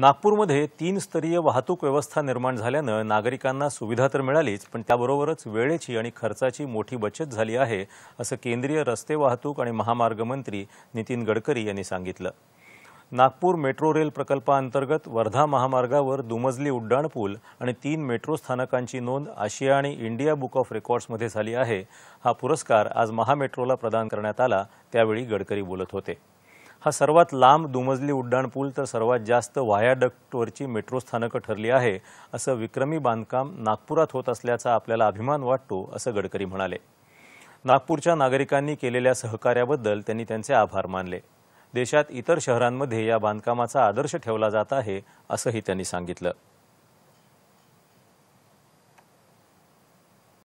नागपूरमध्ये तीन स्तरीय वाहतूक व्यवस्था निर्माण झाल्यानं नागरिकांना सुविधा तर मिळालीच पण त्याबरोबरच वेळेची आणि खर्चाची मोठी बचत झाली आहे असं केंद्रीय रस्ते वाहतूक आणि महामार्ग मंत्री नितीन गडकरी यांनी सांगितलं नागपूर मेट्रो रेल प्रकल्पाअंतर्गत वर्धा महामार्गावर दुमजली उड्डाणपूल आणि तीन मेट्रो स्थानकांची नोंद आशिया आणि इंडिया बुक ऑफ रेकॉर्ड्समध्ये झाली आहे हा पुरस्कार आज महामेट्रोला प्रदान करण्यात आला त्यावेळी गडकरी बोलत होते हा सर्वात लांब दुमजली उड्डाणपूल तर सर्वात जास्त वायाडक्टवरची मेट्रो स्थानकं ठरली आहे असं विक्रमी बांधकाम नागपुरात होत असल्याचा आपल्याला अभिमान वाटतो असं गडकरी म्हणाले नागपूरच्या नागरिकांनी केलेल्या सहकार्याबद्दल त्यांनी त्यांचे आभार मानले देशात इतर शहरांमध्ये या बांधकामाचा आदर्श ठेवला जात आहे असंही त्यांनी सांगितलं